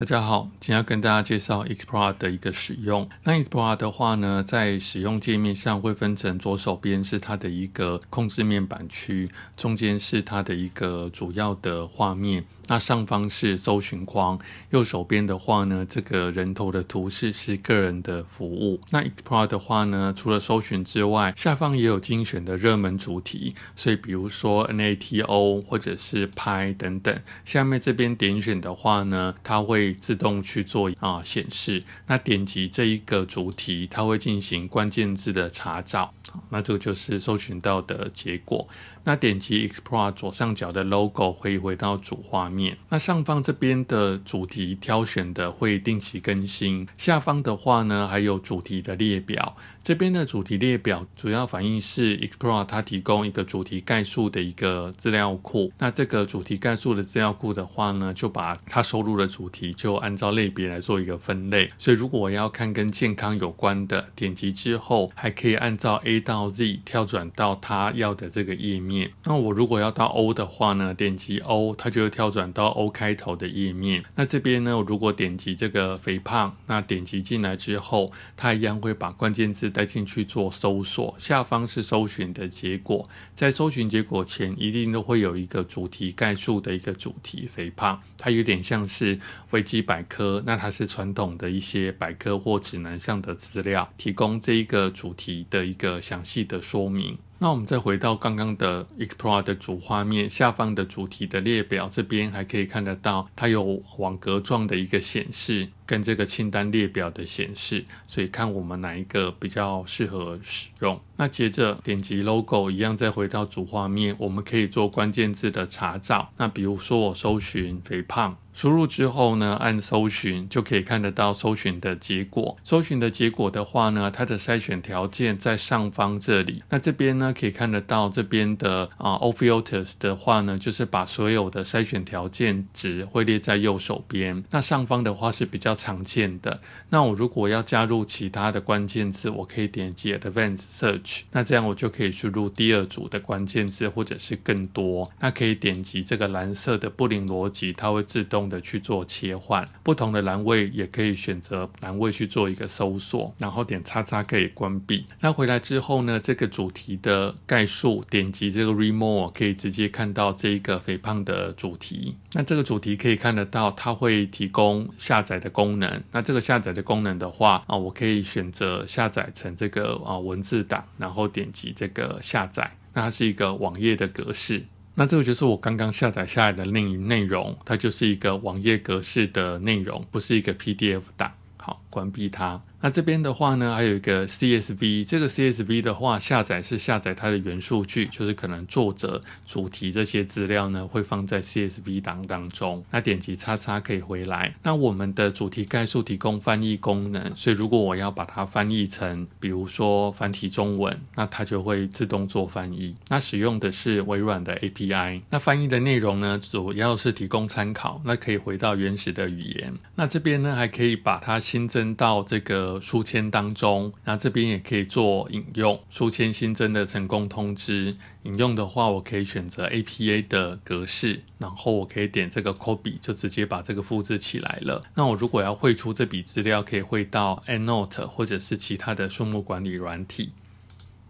大家好，今天要跟大家介绍 Explore 的一个使用。那 Explore 的话呢，在使用界面上会分成左手边是它的一个控制面板区，中间是它的一个主要的画面，那上方是搜寻框，右手边的话呢，这个人头的图示是个人的服务。那 Explore 的话呢，除了搜寻之外，下方也有精选的热门主题，所以比如说 NATO 或者是拍等等，下面这边点选的话呢，它会。自动去做啊显示，那点击这一个主题，它会进行关键字的查找，那这个就是搜寻到的结果。那点击 Explore 左上角的 logo，可以回到主画面。那上方这边的主题挑选的会定期更新，下方的话呢，还有主题的列表。这边的主题列表主要反映是 Explore，它提供一个主题概述的一个资料库。那这个主题概述的资料库的话呢，就把它收录的主题就按照类别来做一个分类。所以如果我要看跟健康有关的，点击之后还可以按照 A 到 Z 跳转到它要的这个页面。那我如果要到 O 的话呢，点击 O，它就会跳转到 O 开头的页面。那这边呢，我如果点击这个肥胖，那点击进来之后，它一样会把关键字。再进去做搜索，下方是搜寻的结果，在搜寻结果前一定都会有一个主题概述的一个主题肥胖，它有点像是维基百科，那它是传统的一些百科或指南上的资料，提供这一个主题的一个详细的说明。那我们再回到刚刚的 Explore 的主画面下方的主题的列表，这边还可以看得到，它有网格状的一个显示。跟这个清单列表的显示，所以看我们哪一个比较适合使用。那接着点击 logo 一样，再回到主画面，我们可以做关键字的查找。那比如说我搜寻肥胖，输入之后呢，按搜寻就可以看得到搜寻的结果。搜寻的结果的话呢，它的筛选条件在上方这里。那这边呢可以看得到这边的啊 o l Filters 的话呢，就是把所有的筛选条件值会列在右手边。那上方的话是比较。常见的那我如果要加入其他的关键字，我可以点击 Advanced Search，那这样我就可以输入第二组的关键字或者是更多。那可以点击这个蓝色的布林逻辑，它会自动的去做切换。不同的栏位也可以选择栏位去做一个搜索，然后点叉叉可以关闭。那回来之后呢，这个主题的概述，点击这个 Remove 可以直接看到这一个肥胖的主题。那这个主题可以看得到，它会提供下载的功。功能，那这个下载的功能的话啊，我可以选择下载成这个啊文字档，然后点击这个下载，那它是一个网页的格式。那这个就是我刚刚下载下来的内内容，它就是一个网页格式的内容，不是一个 PDF 档，好。关闭它。那这边的话呢，还有一个 CSV。这个 CSV 的话，下载是下载它的元数据，就是可能作者、主题这些资料呢，会放在 CSV 档当中。那点击叉叉可以回来。那我们的主题概述提供翻译功能，所以如果我要把它翻译成，比如说繁体中文，那它就会自动做翻译。那使用的是微软的 API。那翻译的内容呢，主要是提供参考，那可以回到原始的语言。那这边呢，还可以把它新增。到这个书签当中，那这边也可以做引用。书签新增的成功通知，引用的话，我可以选择 APA 的格式，然后我可以点这个 copy，就直接把这个复制起来了。那我如果要汇出这笔资料，可以汇到 EndNote 或者是其他的数目管理软体。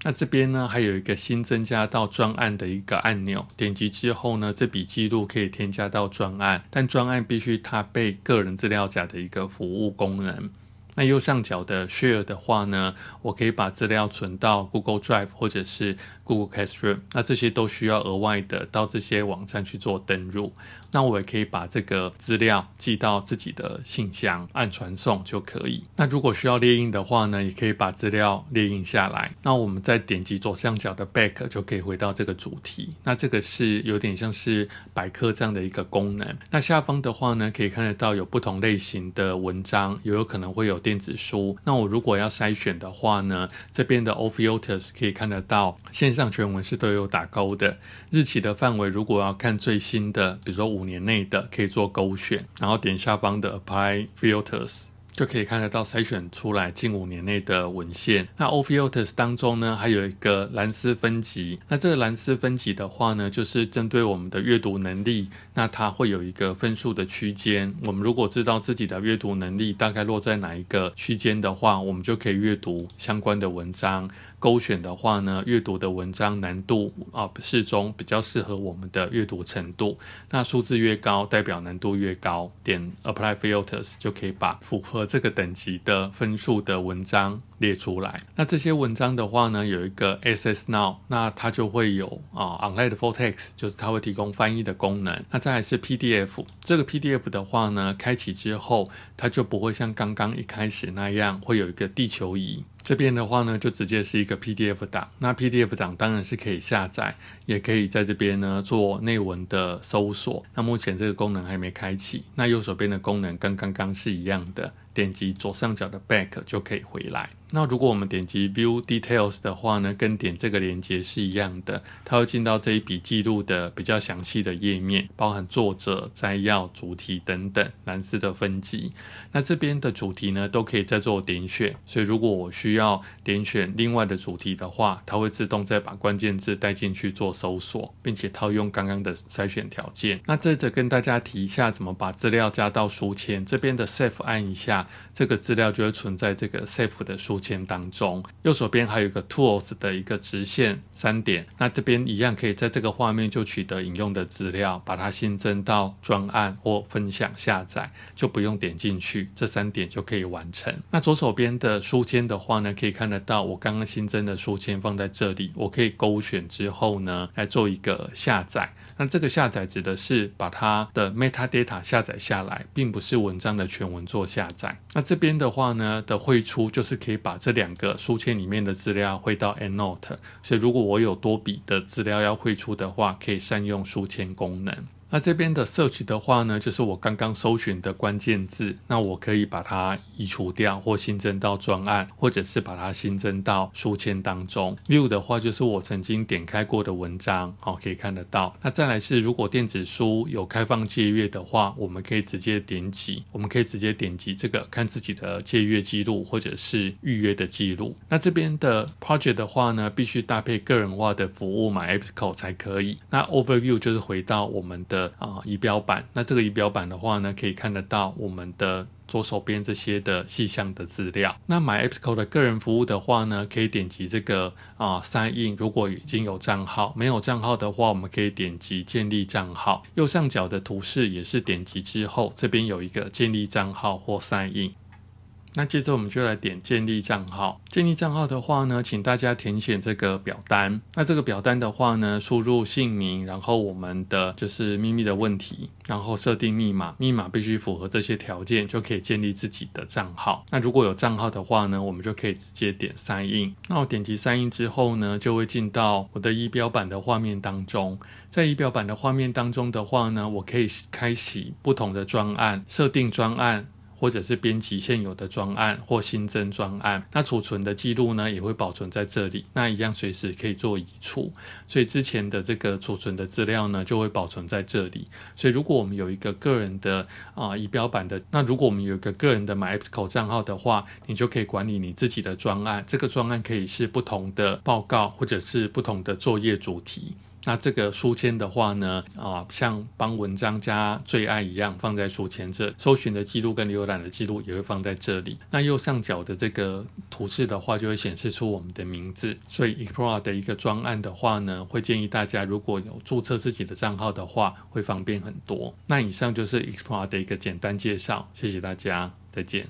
那这边呢，还有一个新增加到专案的一个按钮，点击之后呢，这笔记录可以添加到专案，但专案必须它被个人资料夹的一个服务功能。那右上角的 Share 的话呢，我可以把资料存到 Google Drive 或者是。Google c a s s r m 那这些都需要额外的到这些网站去做登入。那我也可以把这个资料寄到自己的信箱，按传送就可以。那如果需要列印的话呢，也可以把资料列印下来。那我们再点击左上角的 Back，就可以回到这个主题。那这个是有点像是百科这样的一个功能。那下方的话呢，可以看得到有不同类型的文章，也有可能会有电子书。那我如果要筛选的话呢，这边的 o Filters 可以看得到现。上全文是都有打勾的，日期的范围如果要看最新的，比如说五年内的，可以做勾选，然后点下方的 Apply Filters。就可以看得到筛选出来近五年内的文献。那 filters 当中呢，还有一个蓝丝分级。那这个蓝丝分级的话呢，就是针对我们的阅读能力。那它会有一个分数的区间。我们如果知道自己的阅读能力大概落在哪一个区间的话，我们就可以阅读相关的文章。勾选的话呢，阅读的文章难度啊适中，比较适合我们的阅读程度。那数字越高，代表难度越高。点 apply filters 就可以把符合。这个等级的分数的文章列出来，那这些文章的话呢，有一个 S S Now，那它就会有啊，online full text，就是它会提供翻译的功能。那再来是 P D F，这个 P D F 的话呢，开启之后，它就不会像刚刚一开始那样会有一个地球仪。这边的话呢，就直接是一个 PDF 档。那 PDF 档当然是可以下载，也可以在这边呢做内文的搜索。那目前这个功能还没开启。那右手边的功能跟刚刚是一样的，点击左上角的 Back 就可以回来。那如果我们点击 View Details 的话呢，跟点这个连接是一样的，它会进到这一笔记录的比较详细的页面，包含作者、摘要、主题等等，蓝色的分级。那这边的主题呢，都可以再做点选。所以如果我需要点选另外的主题的话，它会自动再把关键字带进去做搜索，并且套用刚刚的筛选条件。那这者跟大家提一下，怎么把资料加到书签？这边的 Save 按一下，这个资料就会存在这个 Save 的书。签当中，右手边还有一个 Tools 的一个直线三点，那这边一样可以在这个画面就取得引用的资料，把它新增到专案或分享下载，就不用点进去，这三点就可以完成。那左手边的书签的话呢，可以看得到我刚刚新增的书签放在这里，我可以勾选之后呢来做一个下载。那这个下载指的是把它的 metadata 下载下来，并不是文章的全文做下载。那这边的话呢的汇出就是可以把把这两个书签里面的资料汇到 Annot，e 所以如果我有多笔的资料要汇出的话，可以善用书签功能。那这边的 search 的话呢，就是我刚刚搜寻的关键字。那我可以把它移除掉，或新增到专案，或者是把它新增到书签当中。View 的话，就是我曾经点开过的文章，好可以看得到。那再来是，如果电子书有开放借阅的话，我们可以直接点击，我们可以直接点击这个看自己的借阅记录或者是预约的记录。那这边的 project 的话呢，必须搭配个人化的服务买 Apple 才可以。那 Overview 就是回到我们的。的啊仪表板，那这个仪表板的话呢，可以看得到我们的左手边这些的细项的资料。那买 XCO 的个人服务的话呢，可以点击这个啊，sign in。如果已经有账号，没有账号的话，我们可以点击建立账号。右上角的图示也是点击之后，这边有一个建立账号或 sign in。那接着我们就来点建立账号。建立账号的话呢，请大家填写这个表单。那这个表单的话呢，输入姓名，然后我们的就是秘密的问题，然后设定密码，密码必须符合这些条件，就可以建立自己的账号。那如果有账号的话呢，我们就可以直接点三印。那我点击三印之后呢，就会进到我的仪表板的画面当中。在仪表板的画面当中的话呢，我可以开启不同的专案，设定专案。或者是编辑现有的专案或新增专案，那储存的记录呢也会保存在这里，那一样随时可以做移除，所以之前的这个储存的资料呢就会保存在这里。所以如果我们有一个个人的啊仪表板的，那如果我们有一个个人的 My X 口账号的话，你就可以管理你自己的专案，这个专案可以是不同的报告或者是不同的作业主题。那这个书签的话呢，啊，像帮文章加最爱一样，放在书签这，搜寻的记录跟浏览的记录也会放在这里。那右上角的这个图示的话，就会显示出我们的名字。所以 e x p l o r e 的一个专案的话呢，会建议大家如果有注册自己的账号的话，会方便很多。那以上就是 e x p l o r e 的一个简单介绍，谢谢大家，再见。